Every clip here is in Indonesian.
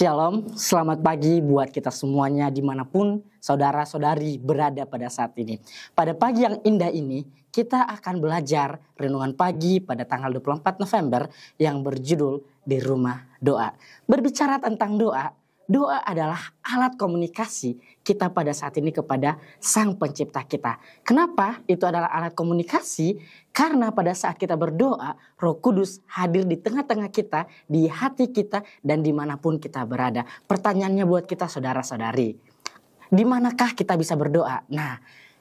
Shalom, selamat pagi buat kita semuanya dimanapun saudara-saudari berada pada saat ini. Pada pagi yang indah ini, kita akan belajar renungan pagi pada tanggal 24 November yang berjudul Di Rumah Doa. Berbicara tentang doa, Doa adalah alat komunikasi kita pada saat ini kepada Sang Pencipta kita. Kenapa itu adalah alat komunikasi? Karena pada saat kita berdoa, Roh Kudus hadir di tengah-tengah kita, di hati kita, dan dimanapun kita berada. Pertanyaannya buat kita, saudara-saudari, di manakah kita bisa berdoa? Nah,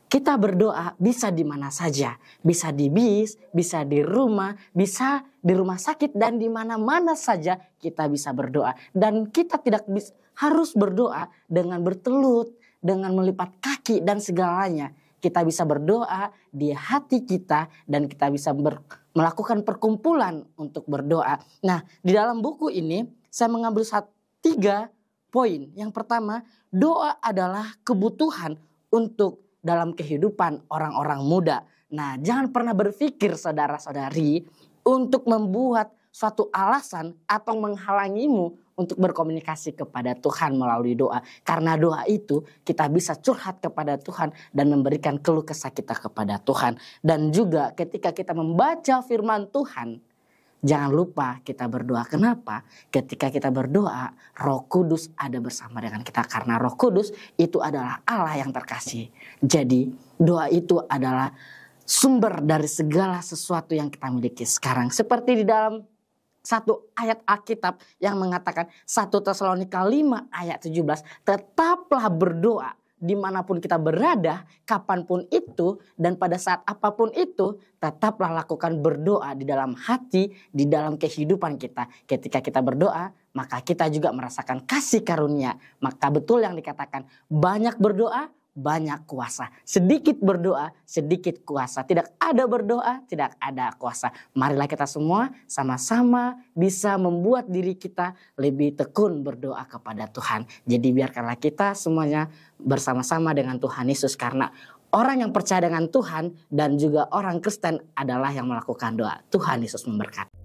kita berdoa bisa di mana saja, bisa di bis, bisa di rumah, bisa di rumah sakit dan di mana-mana saja kita bisa berdoa dan kita tidak bis, harus berdoa dengan bertelut, dengan melipat kaki dan segalanya. Kita bisa berdoa di hati kita dan kita bisa ber, melakukan perkumpulan untuk berdoa. Nah, di dalam buku ini saya mengambil satu, tiga poin. Yang pertama, doa adalah kebutuhan untuk dalam kehidupan orang-orang muda. Nah, jangan pernah berpikir saudara-saudari untuk membuat suatu alasan atau menghalangimu untuk berkomunikasi kepada Tuhan melalui doa. Karena doa itu kita bisa curhat kepada Tuhan dan memberikan keluh kesah kita kepada Tuhan. Dan juga ketika kita membaca firman Tuhan, Jangan lupa kita berdoa. Kenapa? Ketika kita berdoa, Roh Kudus ada bersama dengan kita karena Roh Kudus itu adalah Allah yang terkasih. Jadi, doa itu adalah sumber dari segala sesuatu yang kita miliki sekarang. Seperti di dalam satu ayat Alkitab yang mengatakan 1 Tesalonika 5 ayat 17, tetaplah berdoa dimanapun kita berada, kapanpun itu, dan pada saat apapun itu, tetaplah lakukan berdoa di dalam hati, di dalam kehidupan kita. Ketika kita berdoa, maka kita juga merasakan kasih karunia. Maka betul yang dikatakan, banyak berdoa, banyak kuasa. Sedikit berdoa, sedikit kuasa. Tidak ada berdoa, tidak ada kuasa. Marilah kita semua sama-sama bisa membuat diri kita lebih tekun berdoa kepada Tuhan. Jadi biarkanlah kita semuanya bersama-sama dengan Tuhan Yesus karena orang yang percaya dengan Tuhan dan juga orang Kristen adalah yang melakukan doa. Tuhan Yesus memberkati.